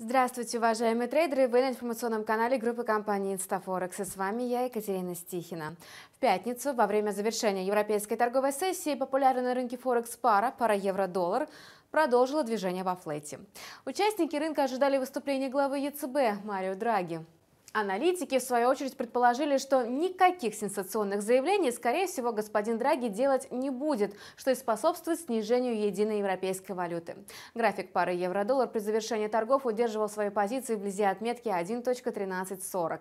Здравствуйте, уважаемые трейдеры! Вы на информационном канале группы компании Instaforex. И с вами я, Екатерина Стихина. В пятницу, во время завершения европейской торговой сессии, популярная на рынке Форекс пара, пара евро-доллар, продолжила движение во флете. Участники рынка ожидали выступления главы ЕЦБ Марио Драги. Аналитики, в свою очередь, предположили, что никаких сенсационных заявлений, скорее всего, господин Драги делать не будет, что и способствует снижению единой европейской валюты. График пары евро-доллар при завершении торгов удерживал свои позиции вблизи отметки 1.1340.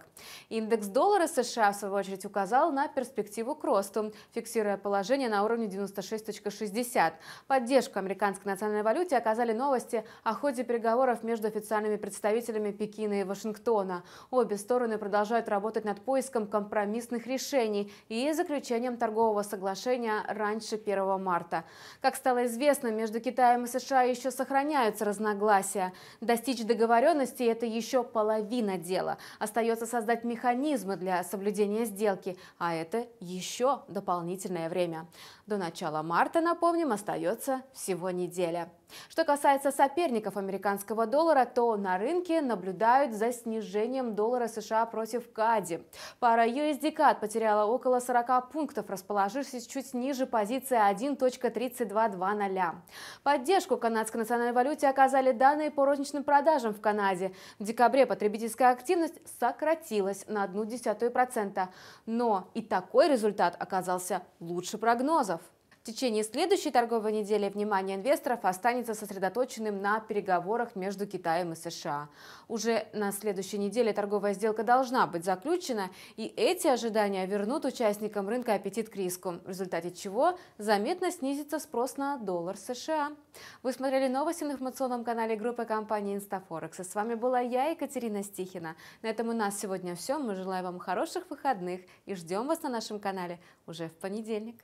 Индекс доллара США, в свою очередь, указал на перспективу к росту, фиксируя положение на уровне 96.60. Поддержку американской национальной валюте оказали новости о ходе переговоров между официальными представителями Пекина и Вашингтона. Обе стороны продолжают работать над поиском компромиссных решений и заключением торгового соглашения раньше 1 марта. Как стало известно, между Китаем и США еще сохраняются разногласия. Достичь договоренности – это еще половина дела. Остается создать механизмы для соблюдения сделки, а это еще дополнительное время. До начала марта, напомним, остается всего неделя. Что касается соперников американского доллара, то на рынке наблюдают за снижением доллара США против КАДИ. Пара USD-CAD потеряла около 40 пунктов, расположившись чуть ниже позиции 1.3220. Поддержку канадской национальной валюте оказали данные по розничным продажам в Канаде. В декабре потребительская активность сократилась на 0,1%, но и такой результат оказался лучше прогнозов. В течение следующей торговой недели внимание инвесторов останется сосредоточенным на переговорах между Китаем и США. Уже на следующей неделе торговая сделка должна быть заключена, и эти ожидания вернут участникам рынка аппетит к риску, в результате чего заметно снизится спрос на доллар США. Вы смотрели новости на информационном канале группы компании InstaForex. с вами была я, Екатерина Стихина. На этом у нас сегодня все. Мы желаем вам хороших выходных и ждем вас на нашем канале уже в понедельник.